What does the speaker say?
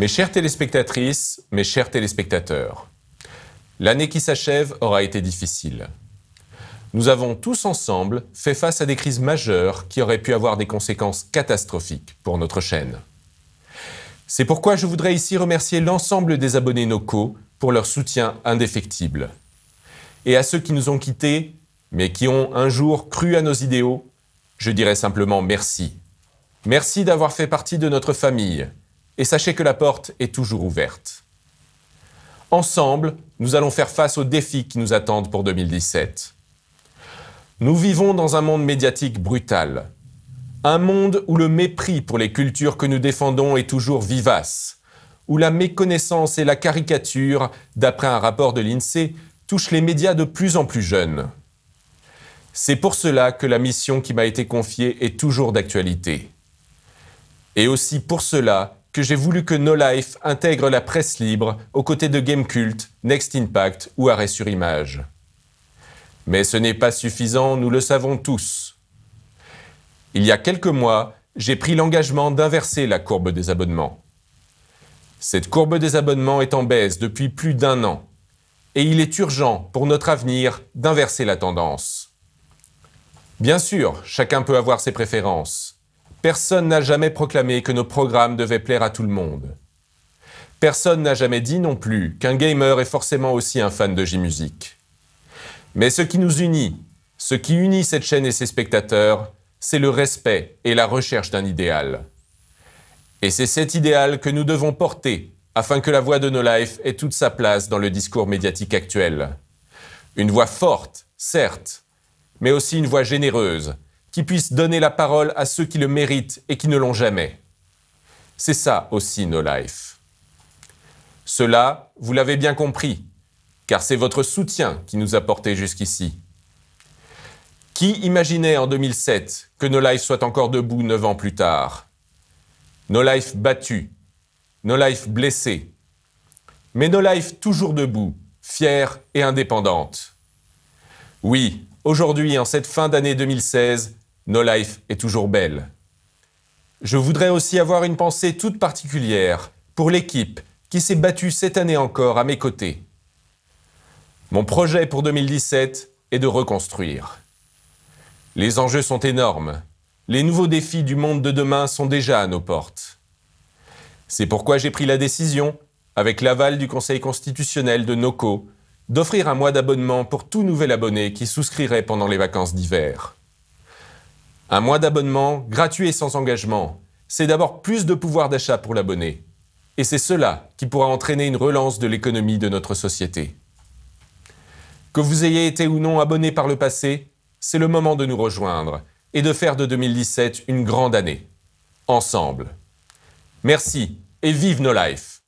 Mes chères téléspectatrices, mes chers téléspectateurs, l'année qui s'achève aura été difficile. Nous avons tous ensemble fait face à des crises majeures qui auraient pu avoir des conséquences catastrophiques pour notre chaîne. C'est pourquoi je voudrais ici remercier l'ensemble des abonnés locaux pour leur soutien indéfectible. Et à ceux qui nous ont quittés, mais qui ont un jour cru à nos idéaux, je dirais simplement merci. Merci d'avoir fait partie de notre famille et sachez que la porte est toujours ouverte. Ensemble, nous allons faire face aux défis qui nous attendent pour 2017. Nous vivons dans un monde médiatique brutal, un monde où le mépris pour les cultures que nous défendons est toujours vivace, où la méconnaissance et la caricature, d'après un rapport de l'INSEE, touchent les médias de plus en plus jeunes. C'est pour cela que la mission qui m'a été confiée est toujours d'actualité. Et aussi pour cela que j'ai voulu que No Life intègre la presse libre aux côtés de Gamecult, Next Impact ou Arrêt sur Image. Mais ce n'est pas suffisant, nous le savons tous. Il y a quelques mois, j'ai pris l'engagement d'inverser la courbe des abonnements. Cette courbe des abonnements est en baisse depuis plus d'un an, et il est urgent pour notre avenir d'inverser la tendance. Bien sûr, chacun peut avoir ses préférences. Personne n'a jamais proclamé que nos programmes devaient plaire à tout le monde. Personne n'a jamais dit non plus qu'un gamer est forcément aussi un fan de J-Music. Mais ce qui nous unit, ce qui unit cette chaîne et ses spectateurs, c'est le respect et la recherche d'un idéal. Et c'est cet idéal que nous devons porter afin que la voix de nos lives ait toute sa place dans le discours médiatique actuel. Une voix forte, certes, mais aussi une voix généreuse, qui puisse donner la parole à ceux qui le méritent et qui ne l'ont jamais. C'est ça aussi No Life. Cela, vous l'avez bien compris, car c'est votre soutien qui nous a portés jusqu'ici. Qui imaginait en 2007 que No Life soit encore debout neuf ans plus tard No Life battus, No Life blessés. mais No Life toujours debout, fière et indépendante. Oui, aujourd'hui, en cette fin d'année 2016, No Life est toujours belle. Je voudrais aussi avoir une pensée toute particulière pour l'équipe qui s'est battue cette année encore à mes côtés. Mon projet pour 2017 est de reconstruire. Les enjeux sont énormes. Les nouveaux défis du monde de demain sont déjà à nos portes. C'est pourquoi j'ai pris la décision, avec l'aval du Conseil constitutionnel de NOCO, d'offrir un mois d'abonnement pour tout nouvel abonné qui souscrirait pendant les vacances d'hiver. Un mois d'abonnement gratuit et sans engagement, c'est d'abord plus de pouvoir d'achat pour l'abonné. Et c'est cela qui pourra entraîner une relance de l'économie de notre société. Que vous ayez été ou non abonné par le passé, c'est le moment de nous rejoindre et de faire de 2017 une grande année. Ensemble. Merci et vive nos lives